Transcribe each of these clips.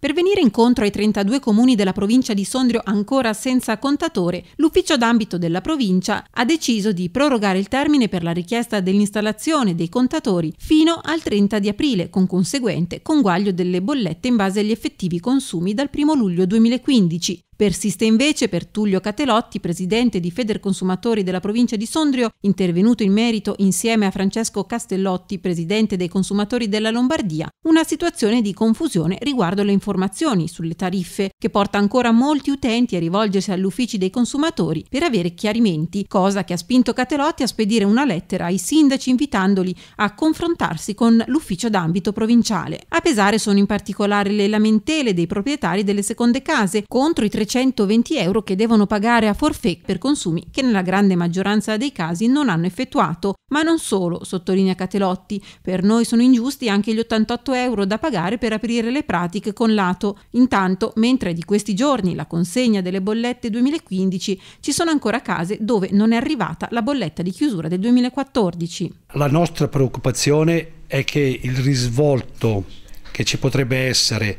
Per venire incontro ai 32 comuni della provincia di Sondrio ancora senza contatore, l'ufficio d'ambito della provincia ha deciso di prorogare il termine per la richiesta dell'installazione dei contatori fino al 30 di aprile, con conseguente conguaglio delle bollette in base agli effettivi consumi dal 1 luglio 2015, Persiste invece per Tullio Catelotti, presidente di Feder Consumatori della provincia di Sondrio, intervenuto in merito insieme a Francesco Castellotti, presidente dei consumatori della Lombardia, una situazione di confusione riguardo le informazioni sulle tariffe che porta ancora molti utenti a rivolgersi all'ufficio dei consumatori per avere chiarimenti, cosa che ha spinto Catelotti a spedire una lettera ai sindaci invitandoli a confrontarsi con l'ufficio d'ambito provinciale. A pesare sono in particolare le lamentele dei proprietari delle seconde case contro i 300 220 euro che devono pagare a forfait per consumi che nella grande maggioranza dei casi non hanno effettuato. Ma non solo, sottolinea Catelotti, per noi sono ingiusti anche gli 88 euro da pagare per aprire le pratiche con l'ATO. Intanto, mentre di questi giorni la consegna delle bollette 2015, ci sono ancora case dove non è arrivata la bolletta di chiusura del 2014. La nostra preoccupazione è che il risvolto che ci potrebbe essere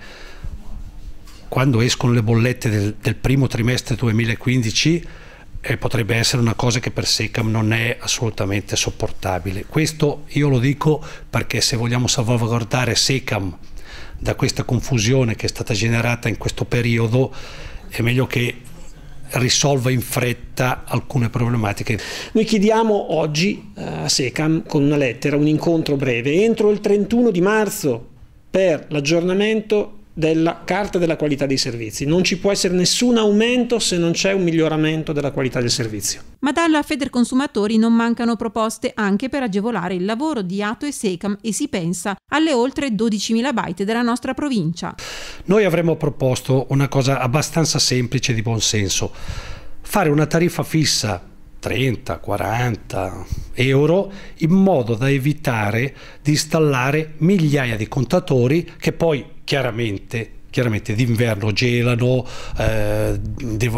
quando escono le bollette del, del primo trimestre 2015 eh, potrebbe essere una cosa che per Secam non è assolutamente sopportabile. Questo io lo dico perché se vogliamo salvaguardare Secam da questa confusione che è stata generata in questo periodo è meglio che risolva in fretta alcune problematiche. Noi chiediamo oggi eh, a Secam con una lettera un incontro breve entro il 31 di marzo per l'aggiornamento della carta della qualità dei servizi. Non ci può essere nessun aumento se non c'è un miglioramento della qualità del servizio. Ma dalla Federconsumatori non mancano proposte anche per agevolare il lavoro di Ato e Secam e si pensa alle oltre 12.000 byte della nostra provincia. Noi avremmo proposto una cosa abbastanza semplice di buon senso, fare una tariffa fissa 30, 40 euro in modo da evitare di installare migliaia di contatori che poi chiaramente chiaramente d'inverno gelano, eh,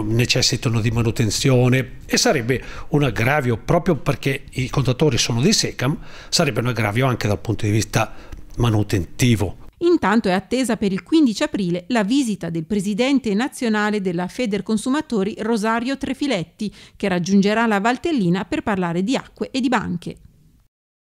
necessitano di manutenzione e sarebbe un aggravio proprio perché i contatori sono di SECAM, sarebbe un aggravio anche dal punto di vista manutentivo. Intanto è attesa per il 15 aprile la visita del presidente nazionale della Feder Consumatori Rosario Trefiletti, che raggiungerà la Valtellina per parlare di acque e di banche.